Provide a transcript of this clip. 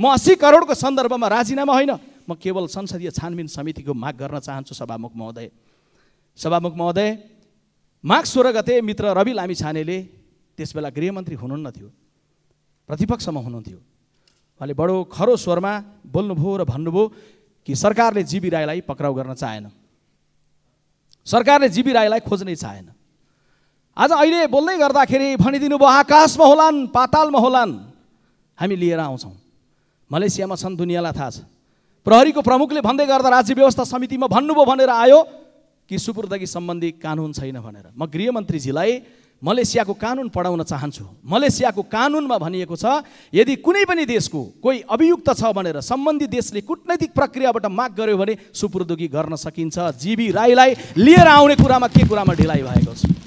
म अस्सी करोडको सन्दर्भमा राजीनामा होइन म केवल संसदीय छानबिन समितिको माग गर्न चाहन्छु सभामुख महोदय सभामुख महोदय माघ सोह्र गते मित्र रवि लामी छानेले त्यसबेला गृहमन्त्री हुनुहुन्न थियो प्रतिपक्षमा हुनुहुन्थ्यो उहाँले बडो खरो स्वरमा बोल्नुभयो र भन्नुभयो कि सरकारले जीबी राईलाई पक्राउ गर्न चाहेन सरकारले जीबी राईलाई खोज्नै चाहेन आज अहिले बोल्दै गर्दाखेरि भनिदिनु भयो आकाशमा होलान् पातालमा होलान् हामी लिएर आउँछौँ मलेसियामा छन् दुनियाँलाई थाहा छ प्रहरीको प्रमुखले भन्दै गर्दा राज्य व्यवस्था समितिमा भन्नुभयो भनेर आयो कि सुपुर्दगी सम्बन्धी कानुन छैन भनेर म गृहमन्त्रीजीलाई मलेसियाको कानुन पढाउन चाहन्छु मलेसियाको कानुनमा भनिएको छ यदि कुनै पनि देशको कोही अभियुक्त छ भनेर सम्बन्धित देशले कुटनैतिक प्रक्रियाबाट माग गर्यो भने सुपुर्दगी गर्न सकिन्छ जीवी राईलाई लिएर आउने कुरामा के कुरामा ढिलाइ भएको छ